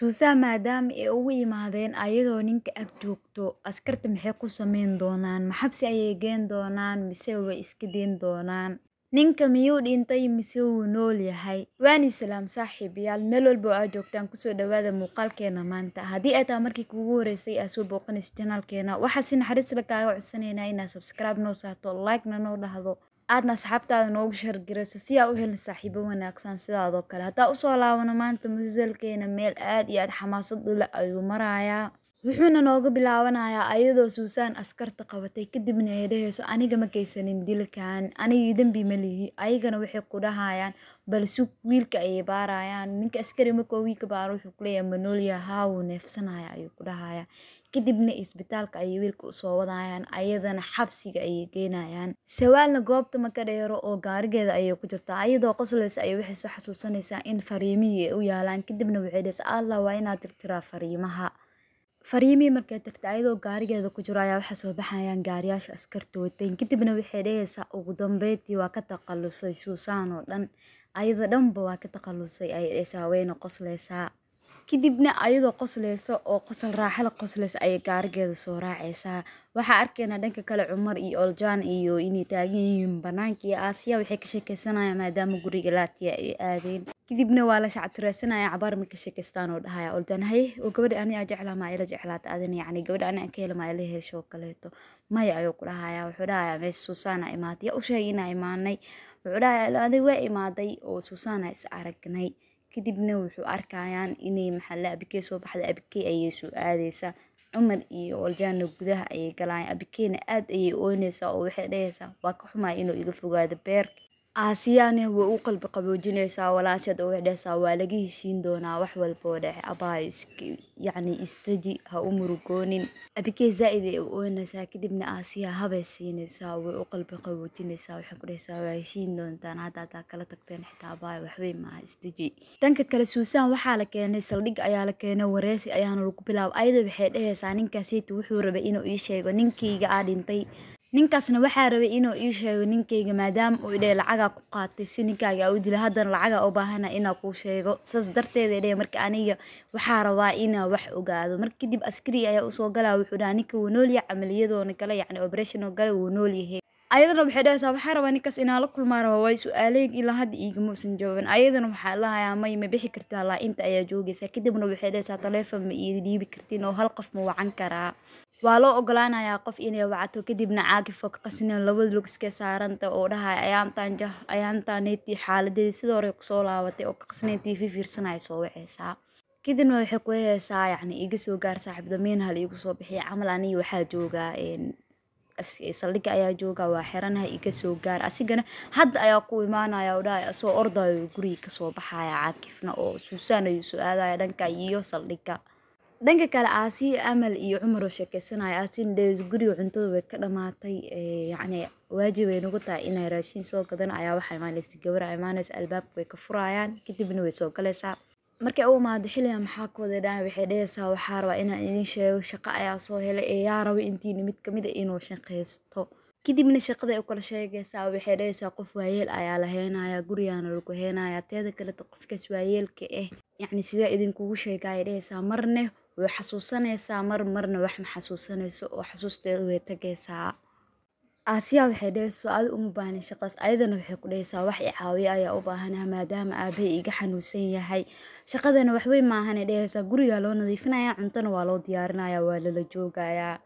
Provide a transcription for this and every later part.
Suusaa maadaama ay ugu yimaadeen ayadoo ninka ag joogto, askarta maxay ku sameyn doonaan? maxabsi ayay geen doonaan mise way iska deen doonaan? Ninka miyuu dhintay mise wuu nool yahay? Waani salaam saaxiibayaal, meel walbo oo aad joogtaan kusoo dhawaada muuqaalkeena maanta. Haddii ay taa markii kuugu horeysay aad soo booqanaysa channelkeena, waxaa si naxariis la kaaga codsanaynaa inaad subscribe noo saarto, like na noo dhahdo aadna asxaabtaada noogu shargarayso si aa u helin saaxiibo wanaagsan sidaadoo kale haddaa usoo laabano maanta musalkeena meel aad iyo aad xamaasad ule ayuu marayaa wuxuuna nooga bilaabanayaa ayadoo suusaan askarta qabatay kadibna ay dhahayso aniga ma geysanin dilkan anigii dembi lihi ayagana waxay ku dhahayaan bal sug wiilka ayay baarayaan ninka askari markoo wiilka baaro wuxuu kuleeyahay manoolya haa wuu neefsanaya ayuu ku dhahayaa kadibna isbitaalka ayay wiilka usoo wadayaan ayadana xabsiga ayay geynayaan sawaalna goobta maka dheero oo gaarigeeda ayay ku jirtaa ayadoo qosleysa ayay waxay soo xasuusanaysaa in fariimihii ay u yaalaan kadibna waxay dheheysaa allah waa inaad tirtiraa fariimaha fariimihii markay tagtay ayadoo gaarigeeda ku jiro ayaa waxaa soo baxayaan gaariyaasha askarta watayn kadibna waxay dheheysaa ugu dambeyntii waa ka taqalusay suusaan oo dhan ayada dhanba waa ka taqalusay ayay dheheysaa wayna qosleysaa kadibna ayadoo qosleyso oo qosol raaxa la qosleyso ayay gaarigeeda soo raacaysaa waxaa arkaynaa dhanka kale cumar iyo oljaan iyo inay taagan yihiin banaanka iyo aasiya waxay ka sheekeysanayaan maadaama guriga laatiya ay aadeen kadibna waa la shactireysanaya cabaar marka sheekeystaan oo dhahaya oljaan haye oo gabadha aniga jeclaa maa ila jeclaata adin yacni gabadha aniga ka hela maa ila hesho oo kaleeto maya ayuu ku dhahaya wuxuu dhahayaa meesha suusaana imaatay yaa u sheegay inaa imaanay wuxuu dhahayaa adiga waa imaaday oo suusaana is aragnay kadibna wuxuu arkayaan inay maxalle abikey soo baxday abikey ayay soo aadaysaa cumar iyo oljaana gudaha ayay galayaan abikeyna aad ayay oonaysaa oo waxay dhahaysaa waa ka xumaa inuu iga fogaado beerka Aasiyaane waa u qalbi qaboojinaysaa walaashad oo waxdheheysaa waa laga heshiin doonaa wax walba oo dheh abaa yacni istaji ha u murugoonin abike zaaid ay u ooneysaa kadibna aasiya habay siineysaa way u qalbi qaboojineysaa waxay ku dheheysaa waa heshiin doontaan hadda haddaa kala tagteen xitaa abaa waxbay maaha istaji dhanka kale suusaan waxaa la keenay saldhig ayaa la keenay wareysi ayaana lagu bilaabay ayada waxay dheheysaa ninkaaseytu wuxuu rabay inuu ii sheego ninkayga aa dhintay ninkaasna waxaa rabay inuu ii sheego ninkayga maadaama uu idhahe lacagaa ku qaatay si ninkaaga aa u dila haddana lacagaa u baahana inaa kuu sheego saas darteeda idhahe marka aniga waxaa rabaa inaa wax ogaado mar kadib askari ayaa usoo galaa wuxuu dhahaa ninka wuu noolyahay camaliyadoona kale yacni operation gale wuu noolyahay ayadana waxay dhahaysaa waxaan rabaa ninkaas inaan kulmaa rabaa waayo su-aaleyg ilaa hadda iigamuusan joogan ayadana waxaa lahayaa may ma bixi kartaa laa inta ayaa joogaysaa kadibna waxay dhahaysaa taleefon ma dhiibi kartin oo hal qof ma wacan karaa waa loo ogolaanayaa qof inay wacato kadibna caakif oo ka labada lug iska saaranta oo dhahaya ayaantaanjah ayaantaaneti xaaladadii sidii hore kusoo laabatay oo ka tv fiirsanaya soo waceysaa kadibna waxay ku heesaa yacni iga soo gaar saaxiibda meen hal iigu soo bixiya camal aniga waxaa joogaa saldhiga ayaa jooga waa xiranahay iga soo gaar asigana hadda ayaa ku imaanaya oo soo ordayo guriga kasoo baxaya caakifna oo suusaan ayuu soo aadaya dhanka iyo saldhiga dhanka kale aasiyo amal iyo cumar oo sheekeysanaya aasina dee guriga cuntada way ka dhamaatay yacni waajib ay nagu tahay inay raashin soo gadan ayaa waxaa imaanaysa gabar aa imaanaysa albaabka way ka furayaan kadibna way soo galaysaa markay u imaado xiligan maxaa ku wada ah, waxay dhahaysaa waxaa rabaa inaan idin sheego shaqo ayaa soo helay ee yaa raba intiina mid kamid a ah inuu shaqaysto kadibna shaqada ay ukala sheegaysaa waxay dhahaysaa qof waayeel ayaa la heynayaa gurigaana lagu heynayaa teeda kaleta qofkaas waayeelka ah eh, yacni sidaa idinkugu sheegaayay dhahaysaa marne way xasuusanaysaa mar marna wax ma xasuusanayso oo xasuusteeda way tagaysaa aasiya waxay dhahayso adi uma baahnin shaqaas ayadana waxay ku dhahaysaa wax i caawiya ayaa u baahanaa maadaama aabahay iga xanuunsan yahay shaqadana waxweyn maahanay dhahaysaa gurigaa loo nadiifinayaa cuntona waa loo diyaarinayaa waa lala joogayaa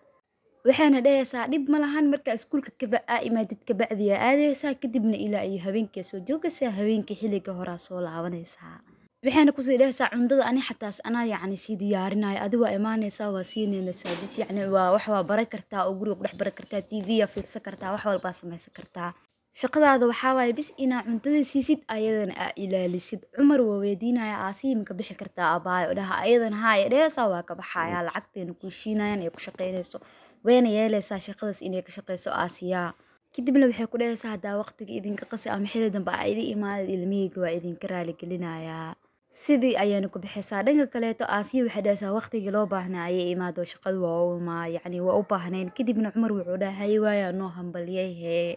waxayna dhahaysaa dhib ma lahan markaa iskuulka kabaa ah, imaadid kabacdiyaa aadaysaa kadibna ilaa iyo habeenkiia soo joogaysaa habeenkii xilliga horaa soo laabanaysaa waxayna kusii dhehaysaa cundada ani xataas anaa yacni sii diyaarinaya adi waa imaanaysaa waa siineynaysaa bis yacni waa wax waa kartaa oo guriga kudhex bari kartaa tvya fiirsan kartaa wax walbaa samaysan kartaa shaqadaada waxaa bis inaa cuntada siisid ayadana aa ilaalisid cumar waa weydiinaya aasiimi ka bixi kartaa abaayo oo dhaha ayadana haaya dhehaysaa waa ka baxayaa lacagtayna kuushiinayaan ay ku shaqaynayso wayna yeelaysaa shaqadaas inay ka shaqayso aasiyaa kadibna waxay ku dhehaysaa haddaa waqtiga idinka qasi ama xili dambe aa idi imaada ilmihiyga waa idinka raaligelinayaa sidii ayaana ku bixisaa dhanka kaleeto aasiya waxay dhahaysaa waqtigii loo baahnaa ayay imaado shaqadu waa yani waa u baahnayn kadibna cumar wuxuu dhahay waaya noo hambaliyay hee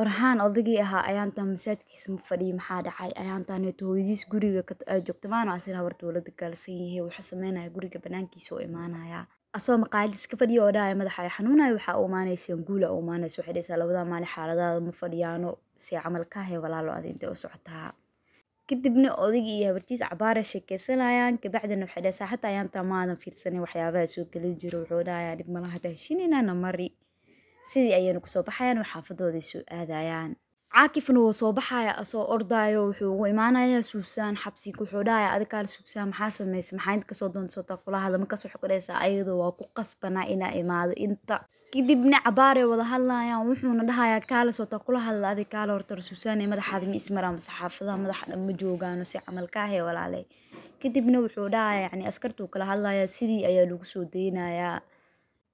orhaan odagii ahaa ayaantaa masaajkiisa ma fadhiya maxaa dhacay ayaantaaneeto hooyadiis guriga joogta maana asina warta wula dagaalsan yahay wuxuu sameynaya guriga banaankiisa oo imaanaya asoo maqaalidis ka fadhiya oo dhahaya madaxa xanuunaya waxaa u imaanaysan guula u imaanaysa waxay dhahaysaa labadaa maalin xaaladaada ma fadhiyaano si camal ka walaalo aad intay u socotaa kadibna odagii iyo habartiis cabaara ah sheekeysanayaan kabacdina waxay dhahay saaxadda ayaan tamaadan fiirsanay waxyaabaha soo gelin jiro wuxuu dhahayaa dhib malaha heshininana mari sidii ayaynu kusoo baxayaan oo xaafadooday soo aadayaan caakifna waa soo baxaya asoo ordaayo wuxuu ugu imaanaya suusaan xabsi wuxuu dhahaya adiga kaal suubsaan maxaa sameysay maxaa inta kasoo doonsataa kulahada ma kasoo ayadoo waa ku qasbanaa inaa imaado inta kadibna cabaaray wada hadlayaan wuxuuna dhahayaa kaala sota kula hadla adig kaala horta suusaanay madaxaada ma ismaraan saxaafadaha madaxa dhan ma joogaano si camalkaahe walaale kadibna wuxuu dhahaya yani askartuu kala hadlaya sidii ayaa lagu soo daynayaa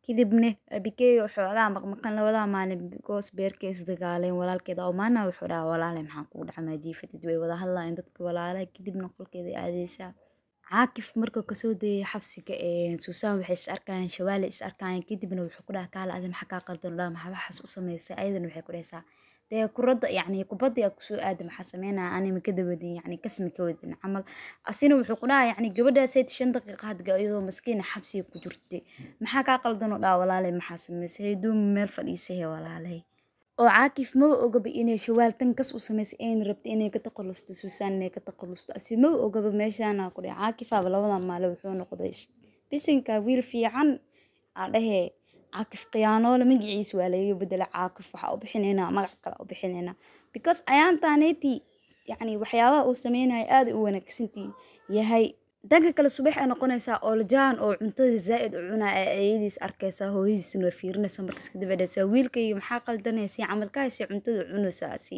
kadibna abikeyo xoogaa maqmaqan labada maalin goos beerkay dagaaleen walaalkeeda omaana wuxuu dhaha walaale maxaa kugu dhacmaa jiifatid way wada hadlayeen dadka walaalaha kadibna qolkeeda aadeysaa caakif markuu kasoo dayay xabsiga suusaan waxay is arkaayeen shawaale is arkaayeen kadibna wuxuu ku dhaha kaala adi maxaa kaa qaldan dhaa maxaa waxaas u sameysay ayadana waxay ku dhehaysaa dee kurada yacni kubadda aa kusoo aada maxaa sameynaa anima ka dawadin kasmi ka camal asina wuxuu ku dhahaa yacni shan daqiiqa hadga iyadoo maskiina xabsiga ku jirtay maxaa kaa qaldanoo dhaa walaaley maxaa sameysay hayduumi meel fadhiisahe walaaley oo caakif maba ogaba inay shawaaltan kas u samaysay ayna rabta inay ka taqalusto suusaan inay ka taqalusto asi maba ogaba meeshaana ku dhahay caakifaaba labada maale wuxuu noqday bisinka wiil fiican aa dhahe caakif khiyaanoole magaciisa waa laga bedela caakif waxaa u bixinaynaa magac kale u because ayaantaaneti yacni waxyaabaha uu sameynaya aaday u wanaagsantii yahay danka kale subax ay noqonaysaa ooljan oo cuntada zaa-id u cunaa ee ayadiis arkaysaa hooyadiisna waa fiirinaysaa markas kadib adhaysaa wiilkayga maxaa qaldanaysa camalkaasi cuntada cunaysaasi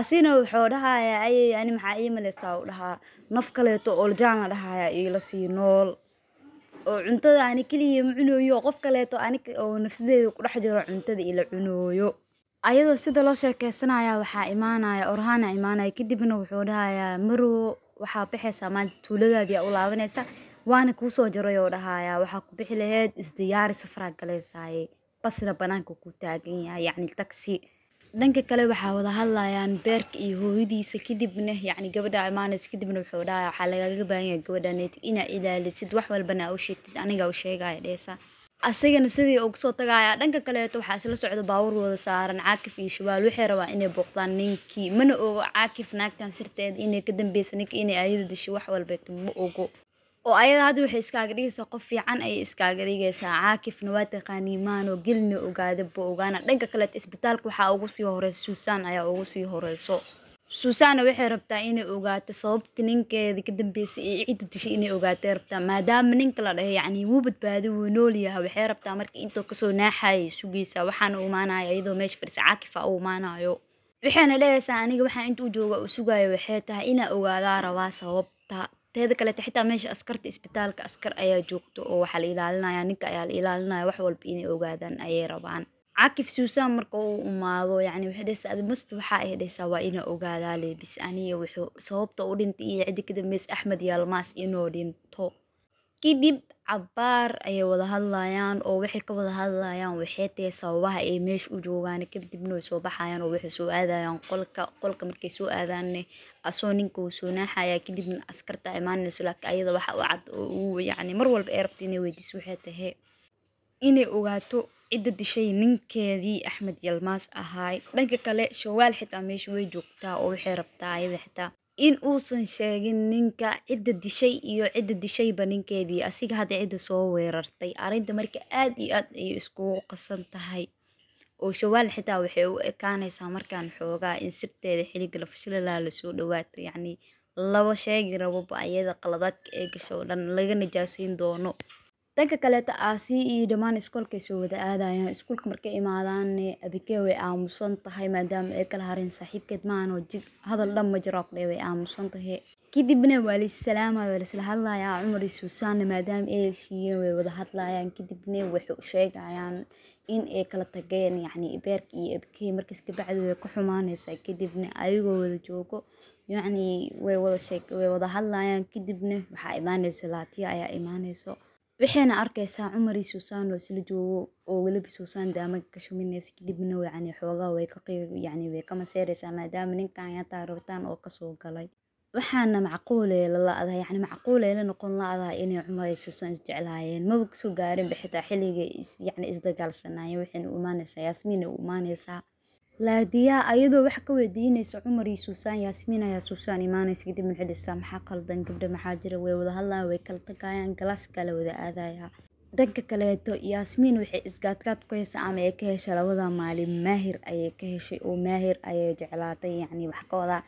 asina wuxuu dhahayaa ayay ani maxaa ii malaysaa u dhahaa naf kaleeto ooljan la dhahaya iila sii nool oo cuntada aani keliya ma cunooyo oo qof kaleeto anig oo nafsadeeda kudhex jiro cuntada ila cunooyo ayadoo sida loo sheekeysanaya waxaa imaanaya orhaana imaanaya kadibna wuxuu dhahayaa marow waxaa bixaysaa maanta tuuladaadii u laabanaysa waana kuusoo jaray oo dhahayaa waxaa ku bixi laheyd isdiyaari safaraa galaysaaye basna banaanka ku taagan yahay yacni taxi dhanka kale waxaa wada hadlayaan beerka iyo hooyadiisa kadibna yacni gabadha imaanaysa kadibna wuxuu dhahay waxaa lagaaga baahan yahay gabadhaneet inaa ilaalisid wax walbana u sheegtid aniga u sheegaya dheesa asagana sidii ugu soo tagaya dhanka kaleeto waxaa isla socda baabuur wada saaran caakif iyo shabaal waxay rabaa inay booqdaan ninkii mana ogo caakif naagtan sirteeda inay ka dambeysa ninka inay ayada dishi wax walbeeto ma ogo oo ayada hadda waxay iskaaga dhigaysaa qof fiican ayay iskaaga dhigaysaa caakifna waa taqaanii maano gelina ogaada ba ogaana dhanka kaleed isbitaalka waxaa ugu sii horeysa suusaan ayaa ugu sii horeyso suusaanna waxay rabtaa inay ogaato sababta ninkeeda ka dambeysay ee cidda dishay inay ogaatay rabtaa maadaama ninka la dhaho yacni wuu badbaaday wuu nool noolyaha waxay rabtaa markii intuu kasoo naaxayay sugaysaa waxaana u imaanayo iyadoo meesha fadhisa caakifa u imaanayo waxayna dhahaysaa aniga waxaan inta u jooga u sugaayo waxay tahay inaa ogaadaa rabaa sababta teeda kaleeta xitaa meesha askarta isbitaalka askar ayaa joogto oo waxaa la ilaalinaya ninka ayaa la ilaalinaya wax walba inay ogaadaan ayay rabaan caakif suusaan marka uu umaado yani waxay dhahaysaa adi mast waxaa ay dhahaysaa waa inaa ogaadaa leebis aniya wuxuu sababta u dhintay iyo ciddi kadambeysa mees axmed yaalmaas inoo dhinto kadib cabaar ayay wada hadlayaan oo waxay ka wada hadlayaan waxay tahay sababaha ay meesha u joogaan kadibna way soo baxayaan oo waxay soo aadayaan qolka qolka markay soo aadaanne asoo ninka wuu soo naaxayaa kadibna askarta imaanayso laakiin ayada waxa u cad oo uu yacni mar walba ay rabta inay weydiiso waxay tahay inay ogaato cidda dishay ninkeedii axmed yalmaas ahaay dhanka kale shawaal xitaa meesha way joogtaa oo waxay rabtaa ayada xitaa in uusan sheegin ninka cidda dishay iyo cidda dishayba ninkeedii asiga hadda cidda soo weerartay arrinta marka aad iyo aad ayay iskugu qasan tahay oo shawaal xitaa waxay u ekaanaysaa markaan xoogaa in sirteeda xiliga lafashilalaa lasoo dhawaato yacni laba sheegi rababa ayada qaladaadka ee gasho oo dhan laga najaasiin doono danka kaleeto aasi ah iyo dhammaan iskoolkay soo wada aadayaan iskuulka markay imaadaan abike way aamusan tahay maadaama ay kala hareen saaxiibkeed maahan oo jid hadal dhan ma jiro kale way aamusan tahay kadibna waa laissalaamaya ah, waa laisla hadlayaa cumar iyo suusaanna maadaama ay heshiiyeen way wada hadlayaan kadibna waxay u sheegayaan in ay kala tageen yacni beerka iyo abikey markaas kabacdi way ku xumaanaysaa kadibna ayagoo wada joogo yacni way wada sheeg way wada hadlayaan kadibna waxaa imaanaysa laatiya ayaa imaaneyso waxayna arkaysaa cumar iyo suusaan oo isla joogo oo weliba suusaan daamaga ka shuminaysa kadibna yani xoogaa way ka qeyr yacni way ka maseeraysaa maadaama ninkan yataa rabitaan oo kasoo galay waxaana macquuleela la-daha yacni macquuleela noqon la-daha inay cumar iyo suusaan isjeclaayeen maba kusoo gaarin ba xitaa xilligay is yacni isdagaalsanaayeen waxayna u imaanaysaa yaasmiinay u imaaneysaa laadiyaha ayadoo wax ka weydiineyso cumar iyo suusaan yaasmiin ayaa suusaan imaaneysa kadib maxay dhaheysaa maxaa qaldan gabdha maxaa jira way wada hadlayan way kala tagayaan galaas kala wada aadaya dhanka kaleeto yaasmiin waxay isgaadgaad ku heysaa ama ay ka hesha labada maalin maahir ayay ka heshay oo maahir ayay jeclaatay yacni wax ka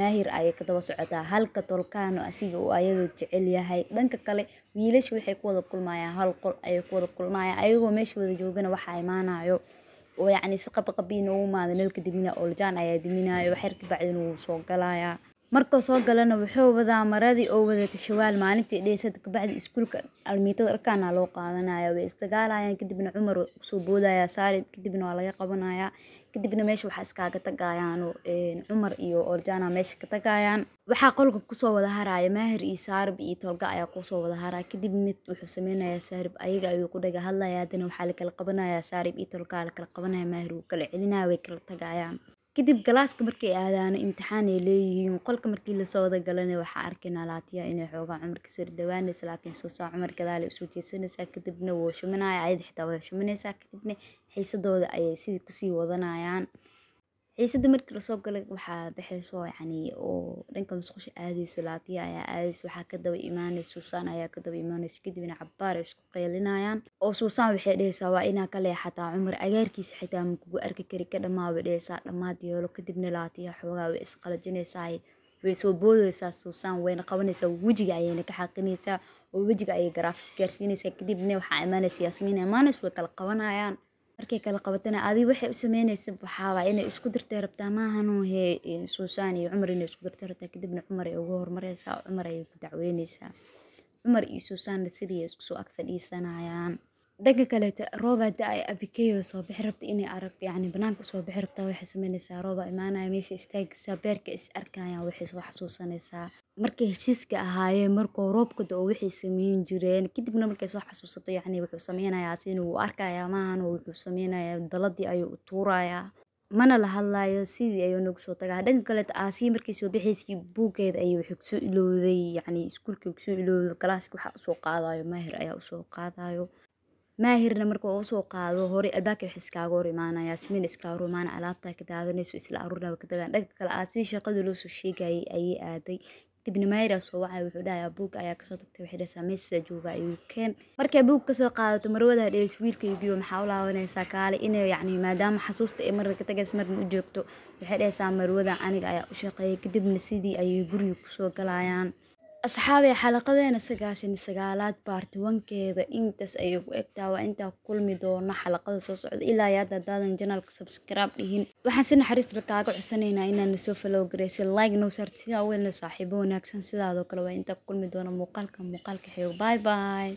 maahir ayay ka daba socotaa halka tolkaano asiga uu ayada jecel yahay dhanka kale wiilasha waxay ku wada kulmayaan hal qol ayay ku wada kulmayaan ayagoo meesha wada joogana waxaa imaanayo oo yacni si qabqab inoogu imaado nalka diminaya ooljahan ayaa diminayo xerka bacdina wuu soo galayaa markuu soo galana wuxuu wadaa maradii oo wadatay shawaal maalintii dheysada kabacdi iskuulka almiitada dharkaana loo qaadanaya way isdagaalayaan kadibna cumar waa kusoo boodaya saarib kadibna waa laga qabanaya kadibna meesha waxaa iskaaga tagaayaanoo cumar iyo orjana meesha ka tagayaan waxaa qolka kusoo wada haraya maahir iyo saarib iyo tolga ayaa kusoo wada haraya kadib mid wuxuu sameynaya saarib ayaga ayuu ku dhaga hadlaya hadana waxaa lakala qabanaya saarib iyo tolgaa lakala qabanaya maahir wuu kala celinaya way kala tagayaan kadib galaaska markay aadaano imtixaan ay leeyihiin qolka markii lasoo wada galana waxaa arkaynaa laatiya inay xoogaa cumarkiisa dhawaanaysa laakiin suusaa cumar gadaale usoo jeesanaysaa kadibna woo shuminaya ayada xitaa waa shumanaysaa kadibna xiisadooda ayay sidii kusii wadanayaan xiisada markii lasoo gala waxaa baxeyso yani oo dhanka musqusha aadeyso laatiya ayaa aadeyso waxaa ka daba suusaan ayaa ka daba kadibna cabaar ay isku qeylinayaan oo suusaan waxay dheheysaa waa inaa ka xataa cumar agaarkiisa xitaa ma kugu arki kari ka dhammaa way dheheysaa dhammaad yeelo kadibna laatiya xoogaa way isqalajineysaa way soo boodeysaa suusaan wayna qabanaysaa wejiga ayayna ka xaqineysaa oo wejiga ayay garaafka gaarsiineysaa kadibna waxaa imaaneysa yaasmiin imaaneysa way kala qabanayaan markay kala qabatana adi waxay u sameynaysa waxaa inay isku dirtay rabtaa maahanuu hee suusaan iyo cumar inay isku dirtay rabtaa kadibna cumar ay ugu hormareysaa cumar ayay ku dacweyneysaa cumar iyo suusaanna sidii ay isku soo ag fadhiisanayaan dhanka kaleeto rooba da-ay abikeyo soo bixi rabta inay aragto yacni banaanka usoo bixi rabtaa waxay sameynaysaa roobaa imaanaya meesha istaagaysaa beerka is arkayaan waxay soo xasuusanaysaa markay heshiiska ahaayeen markuu roobka da-o waxay sameyn jireen kadibna markay soo xasuusato yacni wuxuu sameynayaa sina wuu arkayaa maahan oo wuxuu sameynayaa daladii ayuu u tuurayaa mana la hadlayo sidii ayuu nagu soo tagaa dhanka kaleeto aasii markay soo baxaysay buuggeeda ayay waxay kusoo ilowday yacni iskuulka kusoo ilowday galaaska waxaa usoo qaadayo maahir ayaa usoo qaadayo maahirna marka usoo qaado hore albaabka wax iskaaga hor imaanaya simin iskaaga hor imaanaya alaabtaa ka daadanayso isla aruurna waa ka daadaan dhanka kale aad shaqadii loo sheegayay ayay aaday kadibna maahira soo wacay wuxuu dhahaya buug ayaa kasoo tagtay waxay dhahay saameysisaa jooga ayuu keen markay buug kasoo qaadato marwada hadheeys wiilka yugiyo maxaa u laabanaysaa kaale inay yacni maadaama xasuusta ay marna ka tagaysa marna u joogto waxay dhahaysaa marwada aniga ayaa u shaqeeyay kadibna sidii ayay guriga kusoo galayaan asxaabi xalaqadeena sagaashan sagaalaad baart wankeeda intaas ayay ku egtaa waa intaa kulmi doona xalaqada soo socda ilaa iyo hadda hadaadan janaalka subscribe dhihin waxaan si naxariista kaaga codsanaynaa inaan soo falow garaysa like noo saarta sidaa weelna saaxiibo wanaagsan sidaadoo kale waa intaa kulmi doona muuqaalka muuqaalka xeego bye bye